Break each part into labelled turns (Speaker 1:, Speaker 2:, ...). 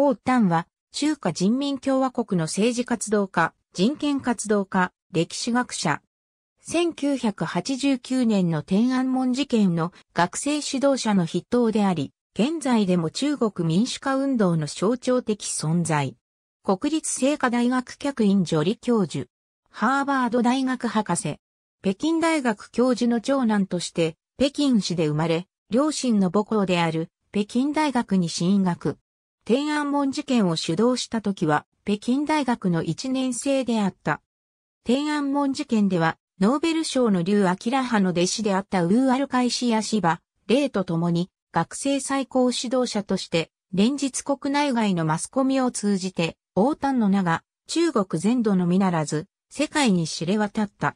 Speaker 1: 王丹は、中華人民共和国の政治活動家、人権活動家、歴史学者。1989年の天安門事件の学生指導者の筆頭であり、現在でも中国民主化運動の象徴的存在。国立聖火大学客員助理教授。ハーバード大学博士。北京大学教授の長男として、北京市で生まれ、両親の母校である北京大学に進学。天安門事件を主導した時は、北京大学の1年生であった。天安門事件では、ノーベル賞の劉明派の弟子であったウーアルカイシシ芝、霊と共に、学生最高指導者として、連日国内外のマスコミを通じて、王丹の名が、中国全土のみならず、世界に知れ渡った。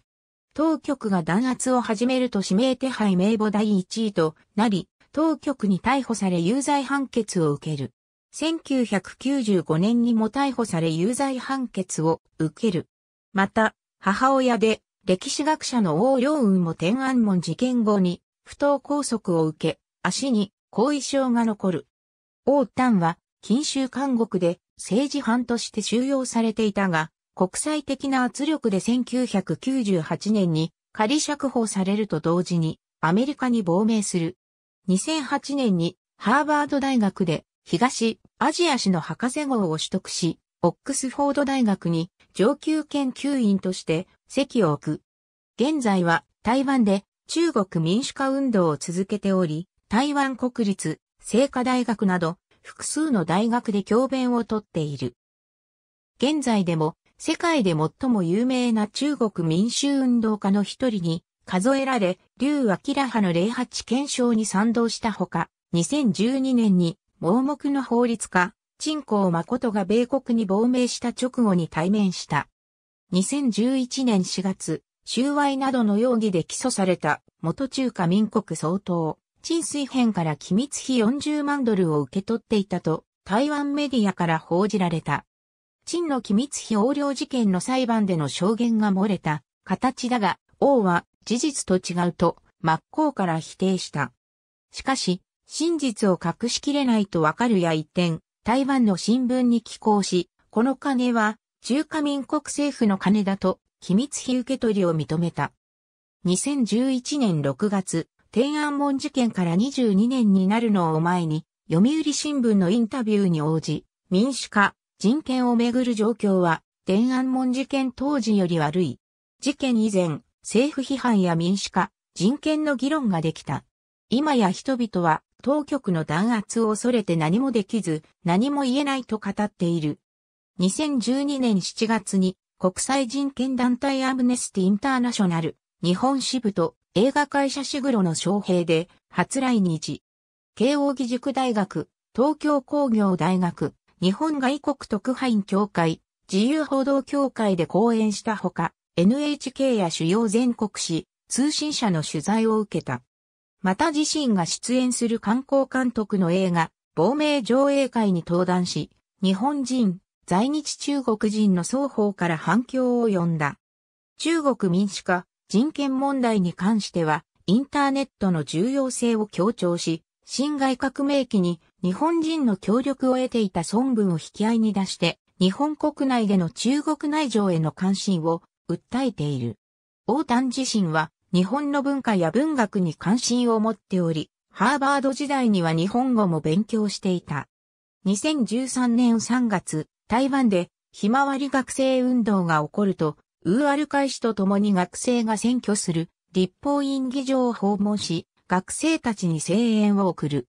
Speaker 1: 当局が弾圧を始めると指名手配名簿第1位となり、当局に逮捕され有罪判決を受ける。1995年にも逮捕され有罪判決を受ける。また、母親で歴史学者の王良雲も天安門事件後に不当拘束を受け、足に後遺症が残る。王丹は、禁酒監獄で政治犯として収容されていたが、国際的な圧力で1998年に仮釈放されると同時にアメリカに亡命する。2008年にハーバード大学で東アジア史の博士号を取得し、オックスフォード大学に上級研究員として席を置く。現在は台湾で中国民主化運動を続けており、台湾国立、聖華大学など複数の大学で教鞭をとっている。現在でも世界で最も有名な中国民衆運動家の一人に数えられ、劉明派の08憲章に賛同したほか、2012年に盲目の法律家、陳光誠が米国に亡命した直後に対面した。2011年4月、収賄などの容疑で起訴された元中華民国総統、陳水編から機密費40万ドルを受け取っていたと台湾メディアから報じられた。陳の機密費横領事件の裁判での証言が漏れた形だが、王は事実と違うと真っ向から否定した。しかし、真実を隠しきれないとわかるや一点、台湾の新聞に寄稿し、この金は中華民国政府の金だと機密費受け取りを認めた。2011年6月、天安門事件から22年になるのを前に、読売新聞のインタビューに応じ、民主化、人権をめぐる状況は、天安門事件当時より悪い。事件以前、政府批判や民主化、人権の議論ができた。今や人々は当局の弾圧を恐れて何もできず、何も言えないと語っている。2012年7月に国際人権団体アムネスティ・インターナショナル、日本支部と映画会社シグロの招聘で初来日。慶応義塾大学、東京工業大学、日本外国特派員協会、自由報道協会で講演したほか、NHK や主要全国紙、通信社の取材を受けた。また自身が出演する観光監督の映画、亡命上映会に登壇し、日本人、在日中国人の双方から反響を呼んだ。中国民主化、人権問題に関しては、インターネットの重要性を強調し、新外革命期に日本人の協力を得ていた孫文を引き合いに出して、日本国内での中国内情への関心を訴えている。王丹自身は日本の文化や文学に関心を持っており、ハーバード時代には日本語も勉強していた。2013年3月、台湾でひまわり学生運動が起こると、ウーアル開始と共に学生が選挙する立法院議場を訪問し、学生たちに声援を送る。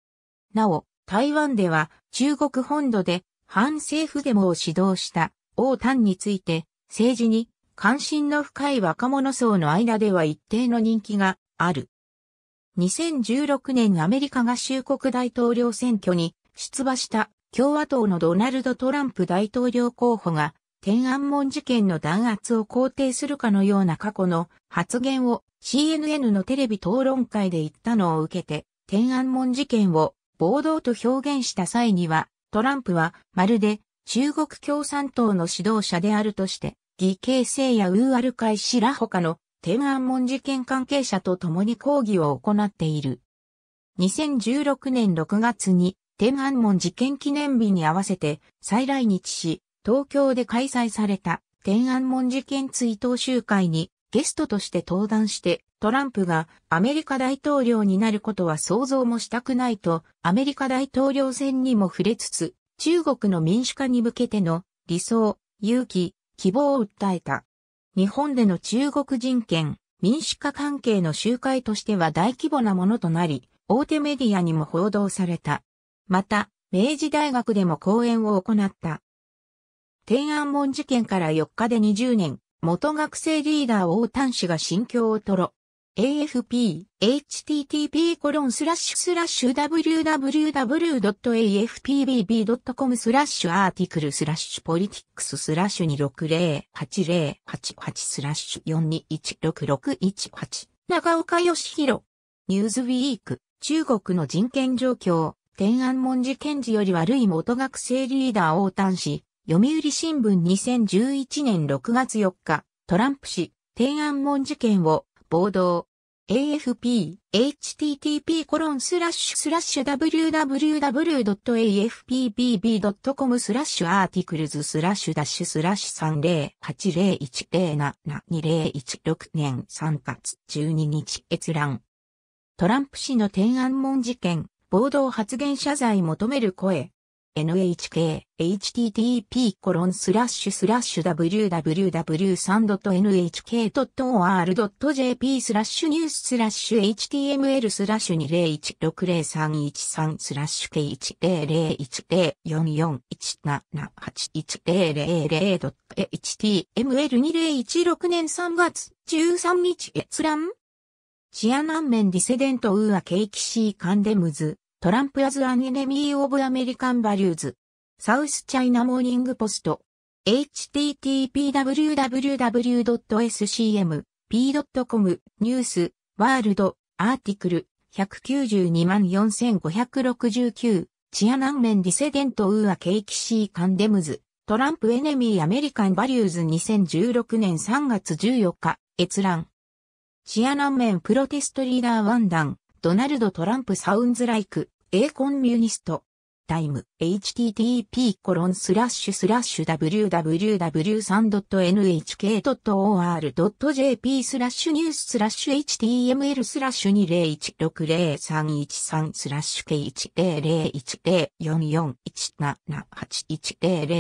Speaker 1: なお、台湾では中国本土で反政府デモを指導した王丹について政治に関心の深い若者層の間では一定の人気がある。2016年アメリカ合衆国大統領選挙に出馬した共和党のドナルド・トランプ大統領候補が天安門事件の弾圧を肯定するかのような過去の発言を CNN のテレビ討論会で言ったのを受けて天安門事件を暴動と表現した際にはトランプはまるで中国共産党の指導者であるとして義形成やウーアル会氏ら他の天安門事件関係者と共に抗議を行っている。2016年6月に天安門事件記念日に合わせて再来日し、東京で開催された天安門事件追悼集会にゲストとして登壇してトランプがアメリカ大統領になることは想像もしたくないとアメリカ大統領選にも触れつつ中国の民主化に向けての理想、勇気、希望を訴えた。日本での中国人権、民主化関係の集会としては大規模なものとなり、大手メディアにも報道された。また、明治大学でも講演を行った。天安門事件から4日で20年、元学生リーダー王丹氏が心境をとろ、AFP、http://www.afpbb.com コロンススララッッシシュュスラッシュアーティクルスラッシュポリティックススラッシュ2608088スラッシュ4216618長岡義弘ニューズウィーク中国の人権状況天安門事件時より悪い元学生リーダーを端し読売新聞2011年6月4日トランプ氏天安門事件を暴動。AFP、http コロンスラッシュスラッシュ www.afpbb.com スラッシュアーティクルズスラッシュダッシュスラッシュ308010772016年3月12日閲覧。トランプ氏の天安門事件、暴動発言謝罪求める声。NHK、http コロンスラッシュスラッシュ www.3.nhk.or.jp w スラッシュニューススラッシュ html スラッシュ2016033スラッシュ K1001041781000.html2016 年3月13日閲覧チアナンメンディセデントウーアケイキシーカンデムズトランプアズアンエネミーオブアメリカンバリューズ。サウスチャイナモーニングポスト。http://www.scmp.com ニュース、ワールド、アーティクル、1924569、チア南面ディセデントウーアケイキシーカンデムズ、トランプエネミーアメリカンバリューズ2016年3月14日、閲覧。チア南面プロテストリーダーワンダン、ドナルド・トランプサウンズライク、A コンミュニスト。タイム http コロンスラッシュスラッシュ www.3.nhk.or.jp スラッシュニューススラッシュ html スラッシュ20160313スラッシュ k 1 0 1 0 4 4 1 7 1 0 8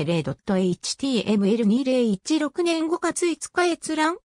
Speaker 1: 0 h t m l 2 0 1 6年5月5日閲覧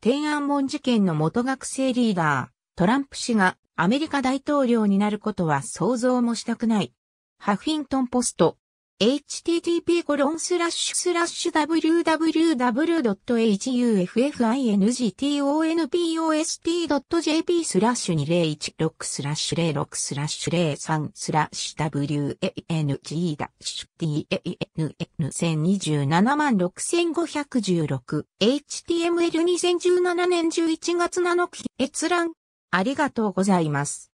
Speaker 1: 天安門事件の元学生リーダー、トランプ氏がアメリカ大統領になることは想像もしたくない。ハフィントンポスト。http://www.hufingtonpost.jp スラッシュ2016スラッシュ06スラッシュ03スラッシュ WANG-TAN1027 6516 HTML2017 年11月7日閲覧ありがとうございます。